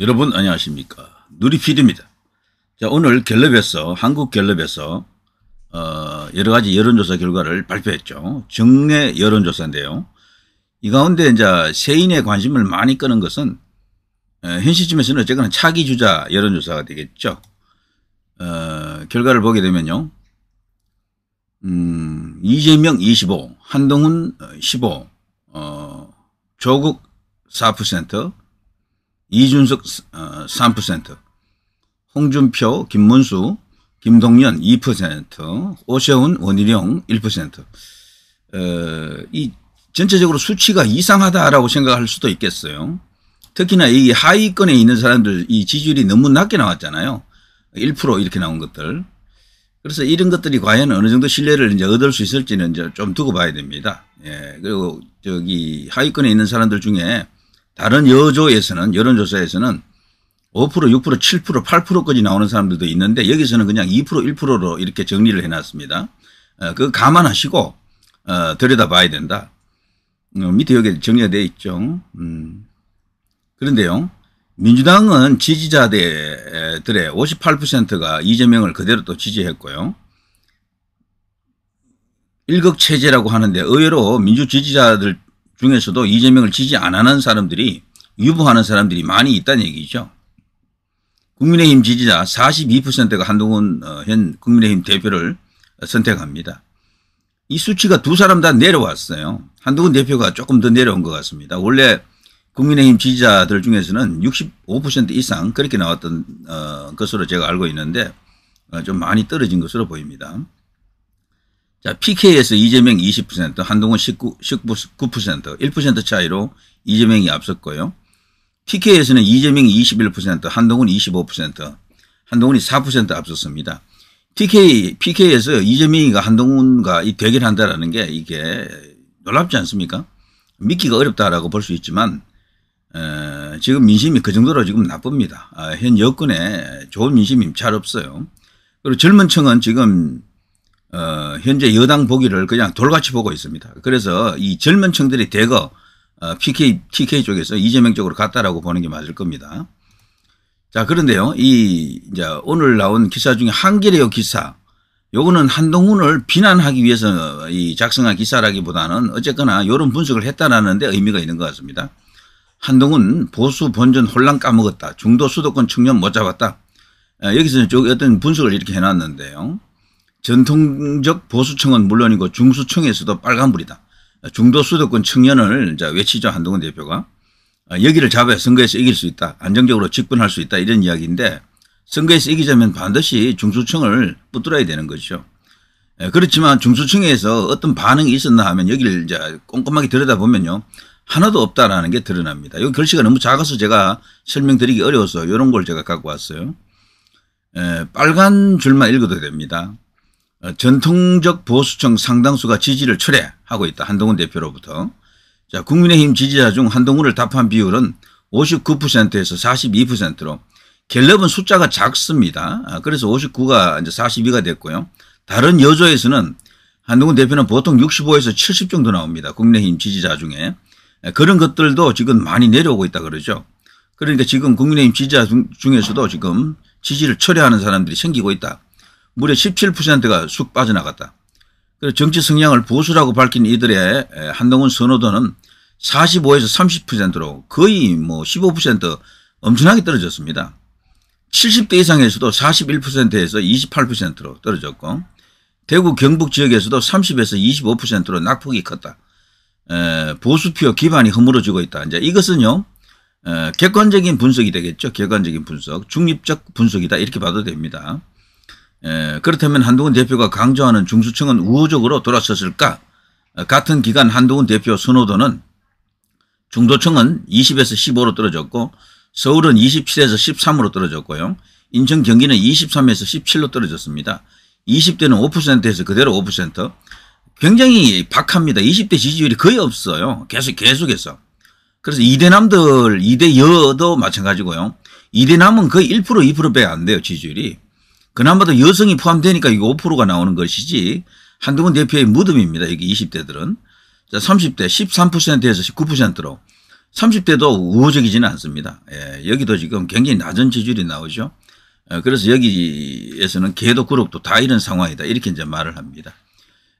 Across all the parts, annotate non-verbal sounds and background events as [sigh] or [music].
여러분 안녕하십니까 누리필입니다. 자 오늘 갤럽에서 한국 갤럽에서 어, 여러 가지 여론조사 결과를 발표했죠. 정례 여론조사인데요. 이 가운데 이제 세인의 관심을 많이 끄는 것은 어, 현 시점에서는 어쨌거나 차기 주자 여론조사가 되겠죠. 어, 결과를 보게 되면요. 음, 이재명 25, 한동훈 15, 어, 조국 4%, 이준석 3%, 어, 홍준표, 김문수, 김동연 2%, 오세훈, 원희룡 1%. 어, 이 전체적으로 수치가 이상하다라고 생각할 수도 있겠어요. 특히나 이 하위권에 있는 사람들 이 지지율이 너무 낮게 나왔잖아요. 1% 이렇게 나온 것들. 그래서 이런 것들이 과연 어느 정도 신뢰를 이제 얻을 수 있을지는 이제 좀 두고 봐야 됩니다. 예. 그리고 저기 하위권에 있는 사람들 중에 다른 여조에서는 여론조사에서는 5%, 6%, 7%, 8%까지 나오는 사람들도 있는데 여기서는 그냥 2%, 1%로 이렇게 정리를 해놨습니다. 어, 그거 감안하시고 어, 들여다봐야 된다. 음, 밑에 여기 정리가 되어 있죠. 음. 그런데요. 민주당은 지지자들의 58%가 이재명을 그대로 또 지지했고요. 일극체제라고 하는데 의외로 민주 지지자들 중에서도 이재명을 지지 안 하는 사람들이 유보하는 사람들이 많이 있다는 얘기죠. 국민의힘 지지자 42%가 한동훈 어, 현 국민의힘 대표를 선택합니다. 이 수치가 두 사람 다 내려왔어요. 한동훈 대표가 조금 더 내려온 것 같습니다. 원래 국민의힘 지지자들 중에서는 65% 이상 그렇게 나왔던 어, 것으로 제가 알고 있는데 어, 좀 많이 떨어진 것으로 보입니다. 자, PK에서 이재명 20%, 한동훈 19, 19%, 1% 차이로 이재명이 앞섰고요. PK에서는 이재명이 21%, 한동훈 25%, 한동훈이 4% 앞섰습니다. PK, PK에서 이재명이가 한동훈과 이 대결한다라는 게 이게 놀랍지 않습니까? 믿기가 어렵다라고 볼 수 있지만, 에, 지금 민심이 그 정도로 지금 나쁩니다. 아, 현 여권에 좋은 민심이 잘 없어요. 그리고 젊은 층은 지금 어, 현재 여당 보기를 그냥 돌같이 보고 있습니다. 그래서 이 젊은 층들이 대거 어, PK, TK 쪽에서 이재명 쪽으로 갔다라고 보는 게 맞을 겁니다. 자, 그런데요. 이, 이제 오늘 나온 기사 중에 한길에요 기사. 요거는 한동훈을 비난하기 위해서 이 작성한 기사라기보다는 어쨌거나 요런 분석을 했다라는 데 의미가 있는 것 같습니다. 한동훈 보수 본전 혼란 까먹었다. 중도 수도권 청년 못 잡았다. 어, 여기서 는 어떤 분석을 이렇게 해놨는데요. 전통적 보수층은 물론이고 중수층에서도 빨간불이다. 중도 수도권 청년을 외치죠. 한동훈 대표가. 아, 여기를 잡아야 선거에서 이길 수 있다. 안정적으로 집권할 수 있다. 이런 이야기인데 선거에서 이기자면 반드시 중수층을 붙들어야 되는 것이죠. 예, 그렇지만 중수층에서 어떤 반응이 있었나 하면 여기를 이제 꼼꼼하게 들여다보면요. 하나도 없다라는 게 드러납니다. 이 글씨가 너무 작아서 제가 설명드리기 어려워서 이런 걸 제가 갖고 왔어요. 에, 예, 빨간 줄만 읽어도 됩니다. 어, 전통적 보수층 상당수가 지지를 철회하고 있다. 한동훈 대표로부터. 자, 국민의힘 지지자 중 한동훈을 답한 비율은 59%에서 42%로 갤럽은 숫자가 작습니다. 아, 그래서 59가 이제 42가 됐고요. 다른 여조에서는 한동훈 대표는 보통 65에서 70 정도 나옵니다. 국민의힘 지지자 중에. 예, 그런 것들도 지금 많이 내려오고 있다 그러죠. 그러니까 지금 국민의힘 지지자 중에서도 지금 지지를 철회하는 사람들이 생기고 있다. 무려 17%가 쑥 빠져나갔다. 그래서 정치 성향을 보수라고 밝힌 이들의 한동훈 선호도는 45에서 30%로 거의 뭐 15% 엄청나게 떨어졌습니다. 70대 이상에서도 41%에서 28%로 떨어졌고 대구 경북 지역에서도 30에서 25%로 낙폭이 컸다. 에, 보수표 기반이 허물어지고 있다. 이제 이것은요 에, 객관적인 분석이 되겠죠. 객관적인 분석, 중립적 분석이다 이렇게 봐도 됩니다. 에, 예, 그렇다면 한동훈 대표가 강조하는 중수층은 우호적으로 돌아섰을까? 같은 기간 한동훈 대표 선호도는 중도층은 20에서 15로 떨어졌고 서울은 27에서 13으로 떨어졌고요. 인천 경기는 23에서 17로 떨어졌습니다. 20대는 5%에서 그대로 5%. 굉장히 박합니다. 20대 지지율이 거의 없어요. 계속 계속해서. 그래서 2대남들, 2대여도 마찬가지고요. 2대남은 거의 1% 2%밖에 안 돼요. 지지율이. 그나마도 여성이 포함되니까 이거 5%가 나오는 것이지 한두훈 대표의 무덤입니다. 여기 20대들은. 자, 30대 13%에서 19%로 30대도 우호적이지는 않습니다. 예, 여기도 지금 굉장히 낮은 지지율이 나오죠. 예, 그래서 여기에서는 개도 그룹도 다 이런 상황이다. 이렇게 이제 말을 합니다.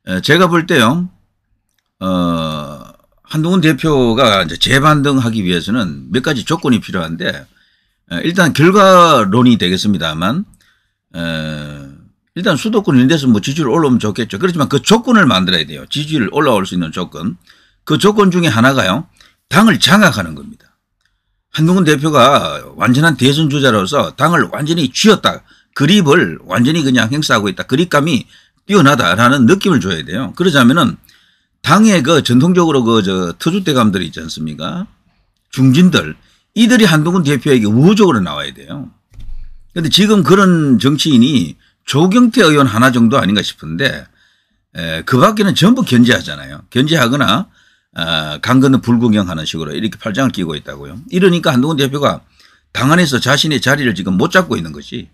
예, 제가 볼 때요. 어, 한동훈 대표가 이제 재반등하기 위해서는 몇 가지 조건이 필요한데 예, 일단 결과론이 되겠습니다만 일단 수도권 이런 데서뭐 지지율 올라오면 좋겠죠. 그렇지만 그 조건을 만들어야 돼요. 지지율 올라올 수 있는 조건. 그 조건 중에 하나가요. 당을 장악하는 겁니다. 한동훈 대표가 완전한 대선주자로서 당을 완전히 쥐었다. 그립을 완전히 그냥 행사하고 있다. 그립감이 뛰어나다라는 느낌을 줘야 돼요. 그러자면은 당의 그 전통적으로 그 저 터줏대감들이 있지 않습니까? 중진들. 이들이 한동훈 대표에게 우호적으로 나와야 돼요. 근데 지금 그런 정치인이 조경태 의원 하나 정도 아닌가 싶은데 에, 그 밖에는 전부 견제하잖아요. 견제하거나 어, 아, 강건은 불구경하는 식으로 이렇게 팔짱을 끼고 있다고요. 이러니까 한동훈 대표가 당 안에서 자신의 자리를 지금 못 잡고 있는 것이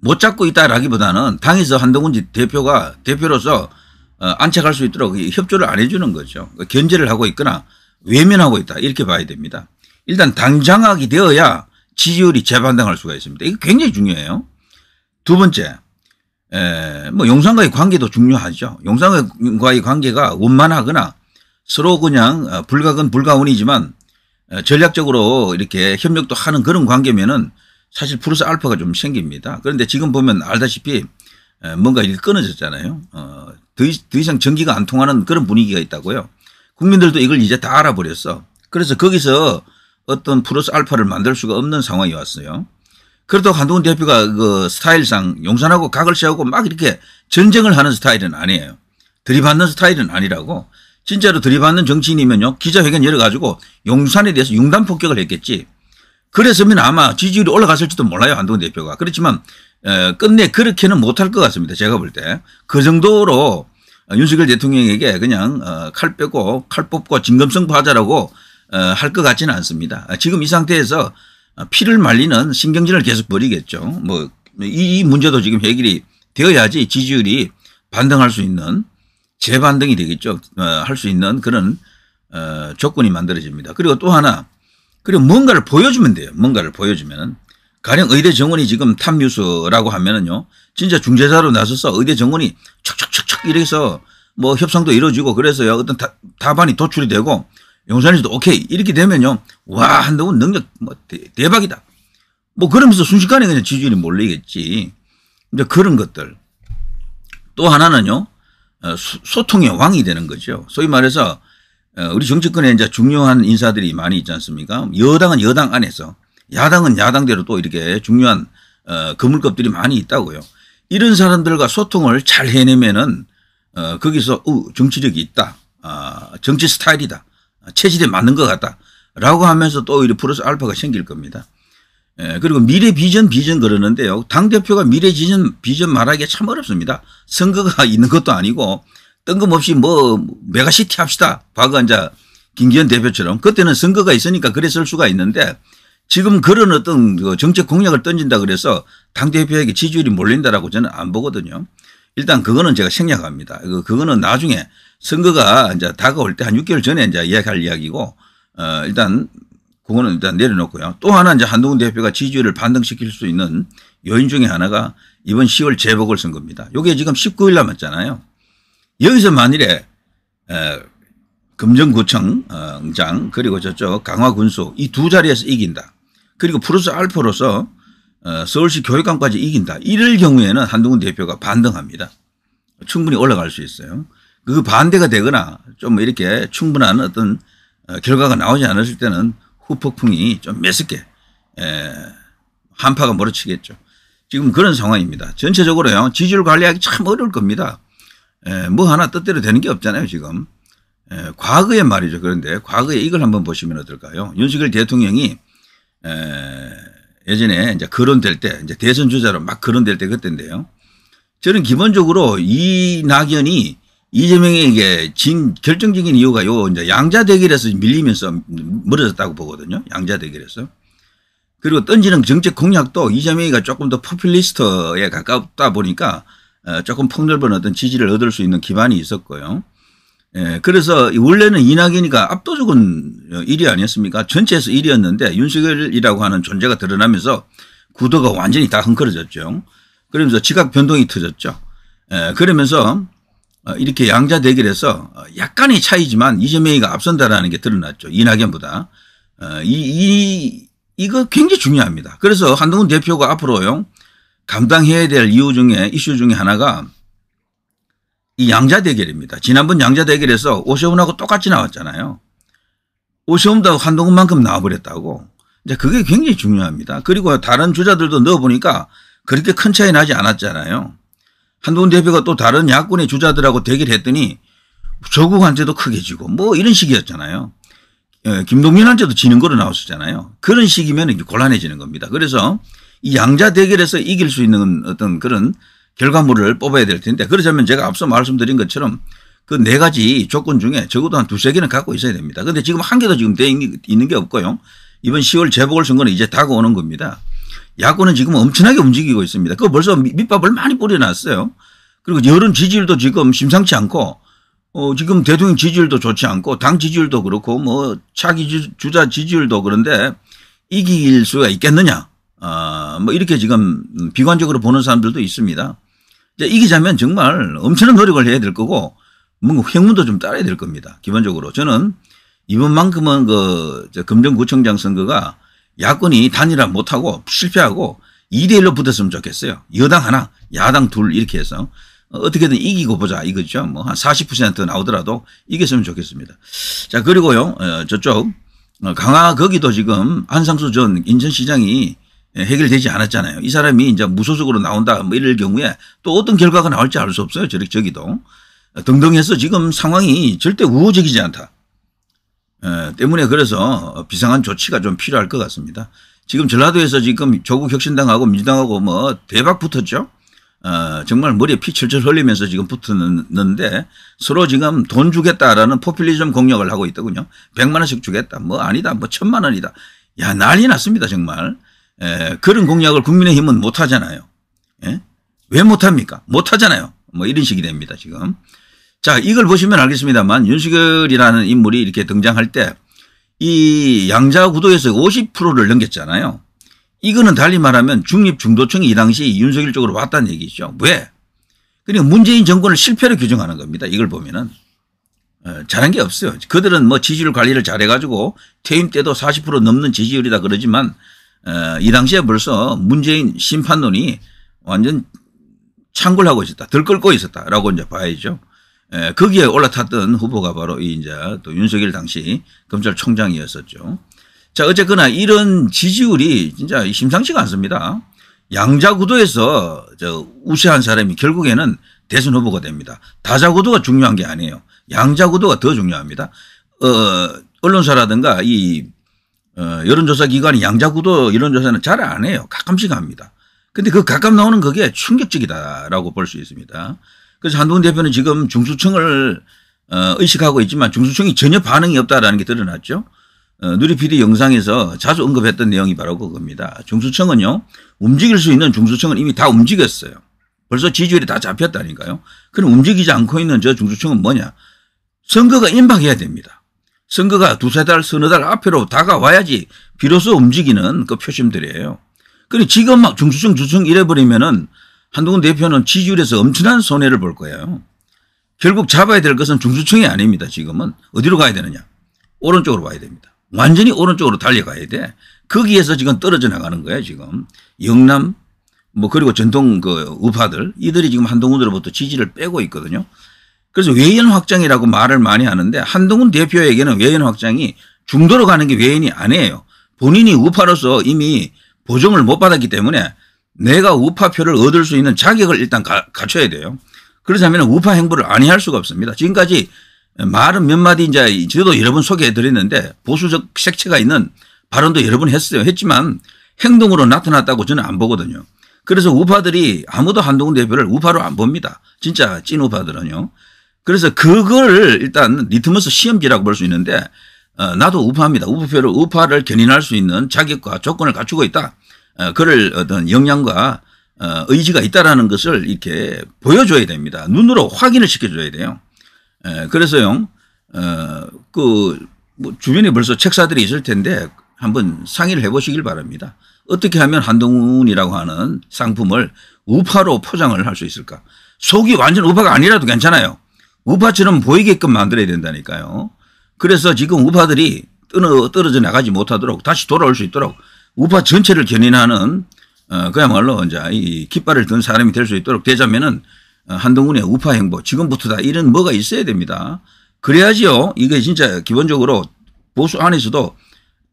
못 잡고 있다라기보다는 당에서 한동훈 대표가 대표로서 어, 안착할 수 있도록 협조를 안 해주는 거죠. 견제를 하고 있거나 외면하고 있다 이렇게 봐야 됩니다. 일단 당장악이 되어야 지지율이 재반등할 수가 있습니다. 이거 굉장히 중요해요. 두 번째, 에, 뭐 용산과의 관계도 중요하죠. 용산과의 관계가 원만하거나 서로 그냥 어, 불가근 불가운이지만 어, 전략적으로 이렇게 협력도 하는 그런 관계면은 사실 플러스 알파가 좀 생깁니다. 그런데 지금 보면 알다시피 뭔가 이 끊어졌잖아요. 어, 더 이상 전기가 안 통하는 그런 분위기가 있다고요. 국민들도 이걸 이제 다 알아버렸어. 그래서 거기서 어떤 플러스 알파를 만들 수가 없는 상황이 왔어요. 그래도 한동훈 대표가 그 스타일상 용산하고 각을 세우고 막 이렇게 전쟁을 하는 스타일은 아니에요. 들이받는 스타일은 아니라고. 진짜로 들이받는 정치인이면요. 기자회견 열어가지고 용산에 대해서 융단 폭격을 했겠지. 그래서면 아마 지지율이 올라갔을지도 몰라요. 한동훈 대표가. 그렇지만 에, 끝내 그렇게는 못할 것 같습니다. 제가 볼 때. 그 정도로 윤석열 대통령에게 그냥 어, 칼 빼고 칼 뽑고 진검성 파자라고 어, 할것 같지는 않습니다. 아, 지금 이 상태에서 피를 말리는 신경전을 계속 벌이겠죠. 뭐이 문제도 지금 해결이 되어야지 지지율이 반등할 수 있는 재반등이 되겠죠. 어, 할수 있는 그런 어, 조건이 만들어집니다. 그리고 또 하나 그리고 뭔가를 보여주면 돼요. 뭔가를 보여주면은 가령 의대 정원이 지금 탑뉴스라고 하면은요, 진짜 중재자로 나서서 의대 정원이 척척척척 이래서 뭐 협상도 이루어지고 그래서요, 어떤 다, 답안이 도출이 되고 용산에서도 오케이 이렇게 되면요 와 한동훈 능력 뭐 대, 박이다뭐 그러면서 순식간에 그냥 지지율이 몰리겠지 이제 그런 것들 또 하나는요 어, 소통의 왕이 되는 거죠 소위 말해서 어, 우리 정치권에 이제 중요한 인사들이 많이 있지 않습니까 여당은 여당 안에서 야당은 야당대로 또 이렇게 중요한 어, 그물급들이 많이 있다고요 이런 사람들과 소통을 잘 해내면은 거기서 정치력이 있다 아, 정치 스타일이다 체질에 맞는 것 같다라고 하면서 또 오히려 플러스 알파가 생길 겁니다. 예, 그리고 미래 비전 비전 그러는데요. 당대표가 미래 비전 비전 말하기 참 어렵습니다. 선거가 [laughs] 있는 것도 아니고 뜬금없이 뭐 메가시티 합시다. 과거 이제 김기현 대표처럼 그때는 선거가 있으니까 그랬을 수가 있는데 지금 그런 어떤 그 정책 공약을 던진다 그래서 당대표에게 지지율이 몰린다라고 저는 안 보거든요. 일단 그거는 제가 생략합니다. 그, 그거는 나중에 선거가 이제 다가올 때 한 6개월 전에 이제 이야기할 이야기고 어 일단 그거는 일단 내려놓고요. 또 하나 이제 한동훈 대표가 지지율을 반등시킬 수 있는 요인 중에 하나가 이번 10월 재보궐 선거니다 요게 지금 19일 남았잖아요. 여기서 만일에 에, 금정구청장 어, 그리고 저쪽 강화군수 이 두 자리에서 이긴다. 그리고 플러스 알파로서 어, 서울시 교육감까지 이긴다. 이럴 경우에는 한동훈 대표가 반등합니다. 충분히 올라갈 수 있어요. 그 반대가 되거나 좀 이렇게 충분한 어떤 어, 결과가 나오지 않았을 때는 후폭풍이 좀 매섭게 한파가 몰아치겠죠. 지금 그런 상황입니다. 전체적으로요. 지지율 관리하기 참 어려울 겁니다. 뭐 하나 뜻대로 되는 게 없잖아요. 지금. 과거의 말이죠. 그런데 과거에 이걸 한번 보시면 어떨까요? 윤석열 대통령이 예전에 이제 거론될 때 이제 대선 주자로 막 거론될 때 그때인데요. 저는 기본적으로 이 낙연이 이재명이 이게 진 결정적인 이유가 요 이제 양자 대결에서 밀리면서 멀어졌다고 보거든요. 양자 대결에서. 그리고 던지는 정책 공약도 이재명이가 조금 더 포퓰리스트에 가깝다 보니까 어, 조금 폭넓은 어떤 지지를 얻을 수 있는 기반이 있었고요. 예, 그래서 원래는 이낙연이가 압도적인 1위 아니었습니까? 전체에서 1위였는데 윤석열이라고 하는 존재가 드러나면서 구도가 완전히 다 헝클어졌죠. 그러면서 지각 변동이 터졌죠. 예, 그러면서 어, 이렇게 양자 대결에서 어, 약간의 차이지만 이재명이가 앞선다라는 게 드러났죠. 이낙연보다. 어, 이, 이, 이거 굉장히 중요합니다. 그래서 한동훈 대표가 앞으로요. 감당해야 될 이유 중에 이슈 중에 하나가 이 양자 대결입니다. 지난번 양자 대결에서 오세훈하고 똑같이 나왔잖아요. 오세훈도 한동훈만큼 나와버렸다고. 이제 그게 굉장히 중요합니다. 그리고 다른 주자들도 넣어보니까 그렇게 큰 차이 나지 않았잖아요. 한동훈 대표가 또 다른 야권의 주자들하고 대결했더니 조국 한테도 크게 지고 뭐 이런 식이었잖아요. 예, 김동연 한테도 지는 거로 나왔었잖아요. 그런 식이면 이제 곤란해지는 겁니다. 그래서 이 양자 대결에서 이길 수 있는 어떤 그런 결과물을 뽑아야 될 텐데 그러자면 제가 앞서 말씀드린 것처럼 그 네 가지 조건 중에 적어도 한 두세 개는 갖고 있어야 됩니다. 근데 지금 한 개도 지금 돼 있는 게 없고요. 이번 10월 재보궐선거는 이제 다가오는 겁니다. 야권은 지금 엄청나게 움직이고 있습니다. 그거 벌써 밑밥을 많이 뿌려놨어요. 그리고 여론 지지율도 지금 심상치 않고 어, 지금 대통령 지지율도 좋지 않고 당 지지율도 그렇고 뭐 차기 주자 지지율도 그런데 이길 수가 있겠느냐. 아, 뭐 이렇게 지금 비관적으로 보는 사람들도 있습니다. 이제 이기자면 정말 엄청난 노력을 해야 될 거고 뭔가 행운도 좀 따라야 될 겁니다. 기본적으로 저는 이번만큼은 그 검정구청장 선거가 야권이 단일화 못하고 실패하고 2대1로 붙었으면 좋겠어요. 여당 하나, 야당 둘 이렇게 해서 어떻게든 이기고 보자 이거죠. 뭐 한40% 나오더라도 이겼으면 좋겠습니다. 자 그리고요 어, 저쪽 어, 강화 거기도 지금 안상수 전 인천시장이 해결되지 않았잖아요. 이 사람이 이제 무소속으로 나온다 뭐 이럴 경우에 또 어떤 결과가 나올지 알 수 없어요. 저기도 등등해서 어, 지금 상황이 절대 우호적이지 않다. 예, 때문에 그래서 비상한 조치가 좀 필요할 것 같습니다. 지금 전라도에서 지금 조국 혁신당하고 민주당하고 뭐 대박 붙었죠. 어, 정말 머리에 피 철철 흘리면서 지금 붙었는데 서로 지금 돈 주겠다라는 포퓰리즘 공격을 하고 있더군요. 100만 원씩 주겠다. 뭐 아니다. 뭐 천만 원이다. 야 난리 났습니다. 정말. 에, 예, 그런 공약을 국민의힘은 못하잖아요. 예? 왜 못합니까? 못하잖아요. 뭐 이런 식이 됩니다. 지금. 자, 이걸 보시면 알겠습니다만 윤석열이라는 인물이 이렇게 등장할 때 이 양자 구도에서 50%를 넘겼잖아요. 이거는 달리 말하면 중립 중도층이 이 당시 윤석열 쪽으로 왔다는 얘기죠. 왜? 그러니까 문재인 정권을 실패로 규정하는 겁니다. 이걸 보면은. 어, 잘한 게 없어요. 그들은 뭐 지지율 관리를 잘해가지고 퇴임 때도 40% 넘는 지지율이다 그러지만 어, 이 당시에 벌써 문재인 심판론이 완전 창궐하고 있었다. 들끓고 있었다라고 이제 봐야죠. 예, 거기에 올라탔던 후보가 바로 이 이제 또 윤석열 당시 검찰총장이었었죠. 자, 어쨌거나 이런 지지율이 진짜 심상치가 않습니다. 양자구도에서 저 우세한 사람이 결국에는 대선 후보가 됩니다. 다자구도가 중요한 게 아니에요. 양자구도가 더 중요합니다. 어, 언론사라든가 이 어, 여론조사 기관이 양자구도 여론조사는 잘 안 해요. 가끔씩 합니다. 근데 그 가끔 나오는 그게 충격적이다라고 볼 수 있습니다. 그래서 한동훈 대표는 지금 중수층을 어, 의식하고 있지만 중수층이 전혀 반응이 없다라는 게 드러났죠. 어, 누리피디 영상에서 자주 언급했던 내용이 바로 그겁니다. 중수층은요, 움직일 수 있는 중수층은 이미 다 움직였어요. 벌써 지지율이 다 잡혔다니까요. 그럼 움직이지 않고 있는 저 중수층은 뭐냐? 선거가 임박해야 됩니다. 선거가 두세 달, 서너 달 앞으로 다가와야지 비로소 움직이는 그 표심들이에요. 그리고 지금 막 중수층, 중수층 이래버리면은 한동훈 대표는 지지율에서 엄청난 손해를 볼 거예요. 결국 잡아야 될 것은 중수층이 아닙니다. 지금은 어디로 가야 되느냐? 오른쪽으로 가야 됩니다. 완전히 오른쪽으로 달려가야 돼. 거기에서 지금 떨어져 나가는 거예요. 지금 영남 뭐 그리고 전통 그 우파들 이들이 지금 한동훈으로부터 지지를 빼고 있거든요. 그래서 외연 확장이라고 말을 많이 하는데 한동훈 대표에게는 외연 확장이 중도로 가는 게 외연이 아니에요. 본인이 우파로서 이미 보정을 못 받았기 때문에 내가 우파표를 얻을 수 있는 자격을 일단 가, 갖춰야 돼요. 그러자면 우파 행보를 아니할 수가 없습니다. 지금까지 말은 몇 마디 이제 저도 여러 번 소개해 드렸는데 보수적 색채가 있는 발언도 여러 번 했어요. 했지만 행동으로 나타났다고 저는 안 보거든요. 그래서 우파들이 아무도 한동훈 대표를 우파로 안 봅니다. 진짜 찐 우파들은요. 그래서 그걸 일단 리트머스 시험지라고 볼 수 있는데 어, 나도 우파입니다. 우파표를 우파를 견인할 수 있는 자격과 조건을 갖추고 있다. 어, 그럴 어떤 역량과 어, 의지가 있다라는 것을 이렇게 보여줘야 됩니다. 눈으로 확인을 시켜줘야 돼요. 예, 그래서요, 어, 그 뭐 주변에 벌써 책사들이 있을 텐데 한번 상의를 해보시길 바랍니다. 어떻게 하면 한동훈이라고 하는 상품을 우파로 포장을 할 수 있을까? 속이 완전 우파가 아니라도 괜찮아요. 우파처럼 보이게끔 만들어야 된다니까요. 그래서 지금 우파들이 떨어져 나가지 못하도록 다시 돌아올 수 있도록 우파 전체를 견인하는 어, 그야말로 이제 이 깃발을 든 사람이 될 수 있도록 되자면은 어, 한동훈의 우파 행보 지금부터다 이런 뭐가 있어야 됩니다. 그래야지요. 이게 진짜 기본적으로 보수 안에서도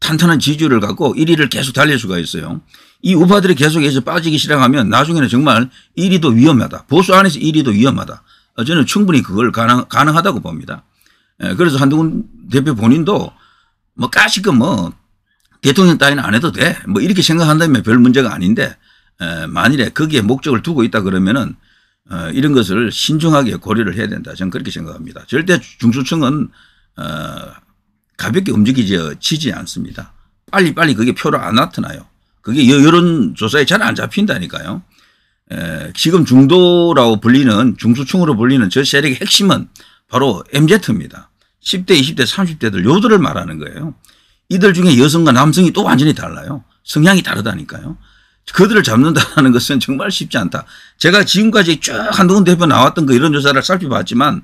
탄탄한 지지율을 갖고 1위를 계속 달릴 수가 있어요. 이 우파들이 계속해서 빠지기 시작하면 나중에는 정말 1위도 위험하다. 보수 안에서 1위도 위험하다. 어, 저는 충분히 그걸 가능, 가능하다고 봅니다. 예, 그래서 한동훈 대표 본인도 뭐까시거뭐 대통령 따위는 안 해도 돼. 뭐 이렇게 생각한다면 별 문제가 아닌데 만일에 거기에 목적을 두고 있다 그러면은 어, 이런 것을 신중하게 고려를 해야 된다. 저는 그렇게 생각합니다. 절대 중수층은 어, 가볍게 움직이지 않습니다. 빨리 빨리 그게 표로 안 나타나요. 그게 여론조사에 잘 안 잡힌다니까요. 지금 중도라고 불리는 중수층으로 불리는 저 세력의 핵심은 바로 MZ입니다. 10대, 20대, 30대들 요들을 말하는 거예요. 이들 중에 여성과 남성이 또 완전히 달라요. 성향이 다르다니까요. 그들을 잡는다는 [laughs] 것은 정말 쉽지 않다. 제가 지금까지 쭉 한동훈 대표 나왔던 거 그 이런 조사를 살펴봤지만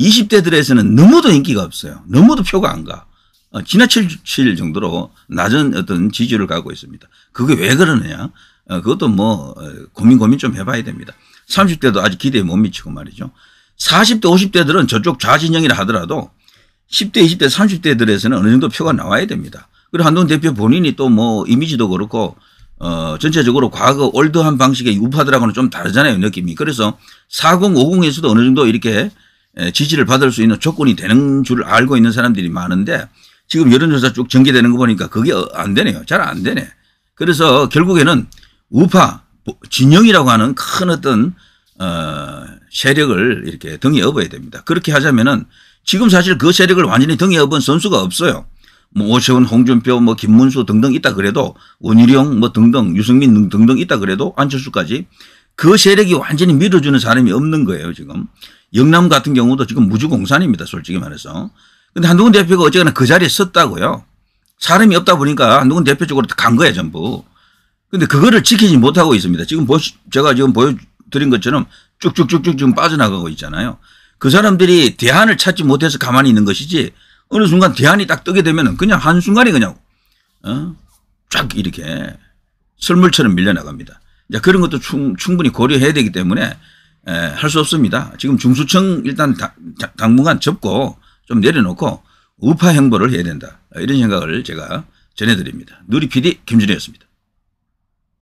20대들에서는 너무도 인기가 없어요. 너무도 표가 안 가. 어, 지나칠 정도로 낮은 어떤 지지를 갖고 있습니다. 그게 왜 그러느냐? 어, 그것도 뭐 어, 고민 고민 좀 해봐야 됩니다. 30대도 아직 기대에 못 미치고 말이죠. 40대, 50대들은 저쪽 좌진영이라 하더라도 10대, 20대, 30대들에서는 어느 정도 표가 나와야 됩니다. 그리고 한동훈 대표 본인이 또 뭐 이미지도 그렇고 어, 전체적으로 과거 올드한 방식의 우파들하고는 좀 다르잖아요. 느낌이. 그래서 4050에서도 어느 정도 이렇게 지지를 받을 수 있는 조건이 되는 줄 알고 있는 사람들이 많은데 지금 여론조사 쭉 전개되는 거 보니까 그게 안 되네요. 잘 안 되네. 그래서 결국에는 우파 진영이라고 하는 큰 어떤 어, 세력을 이렇게 등에 업어야 됩니다. 그렇게 하자면은 지금 사실 그 세력을 완전히 등에 업은 선수가 없어요. 뭐 오세훈, 홍준표, 뭐 김문수 등등 있다 그래도 원희룡 뭐 등등 유승민 등등 있다 그래도 안철수까지 그 세력이 완전히 밀어주는 사람이 없는 거예요 지금. 영남 같은 경우도 지금 무주공산입니다 솔직히 말해서. 근데 한동훈 대표가 어쨌거나 그 자리에 섰다고요. 사람이 없다 보니까 한동훈 대표 쪽으로 간 거예요 전부. 근데 그거를 지키지 못하고 있습니다. 지금 보시, 제가 지금 보여드린 것처럼 쭉쭉쭉쭉 지금 빠져나가고 있잖아요. 그 사람들이 대안을 찾지 못해서 가만히 있는 것이지 어느 순간 대안이 딱 뜨게 되면 그냥 한순간에 그냥 어? 쫙 이렇게 설물처럼 밀려나갑니다. 자, 그런 것도 충, 분히 고려해야 되기 때문에 할 수 없습니다. 지금 중수청 일단 다, 당분간 접고 좀 내려놓고 우파 행보를 해야 된다. 이런 생각을 제가 전해드립니다. 누리 PD 김준혜였습니다.